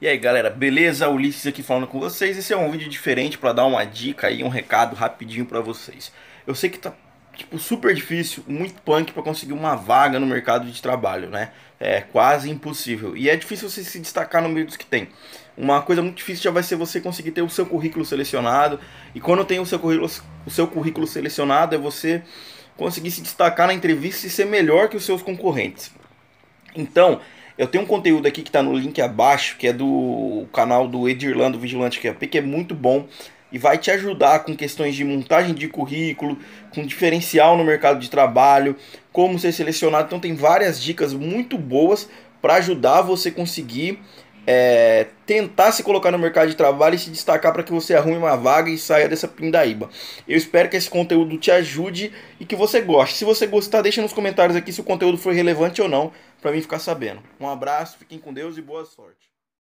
E aí galera, beleza? Ulisses aqui falando com vocês. Esse é um vídeo diferente para dar uma dica aí, um recado rapidinho para vocês. Eu sei que tá tipo super difícil, muito punk para conseguir uma vaga no mercado de trabalho, né? É quase impossível. E é difícil você se destacar no meio dos que tem. Uma coisa muito difícil já vai ser você conseguir ter o seu currículo selecionado. E quando tem o seu currículo, o seu currículo selecionado, é você conseguir se destacar na entrevista e ser melhor que os seus concorrentes. Então, eu tenho um conteúdo aqui que está no link abaixo, que é do canal do Edirlando Vigilante QAP, que é muito bom e vai te ajudar com questões de montagem de currículo, com diferencial no mercado de trabalho, como ser selecionado. Então tem várias dicas muito boas para ajudar você conseguir é, tentar se colocar no mercado de trabalho e se destacar para que você arrume uma vaga e saia dessa pindaíba. Eu espero que esse conteúdo te ajude e que você goste. Se você gostar, deixa nos comentários aqui se o conteúdo foi relevante ou não para mim ficar sabendo. Um abraço, fiquem com Deus e boa sorte.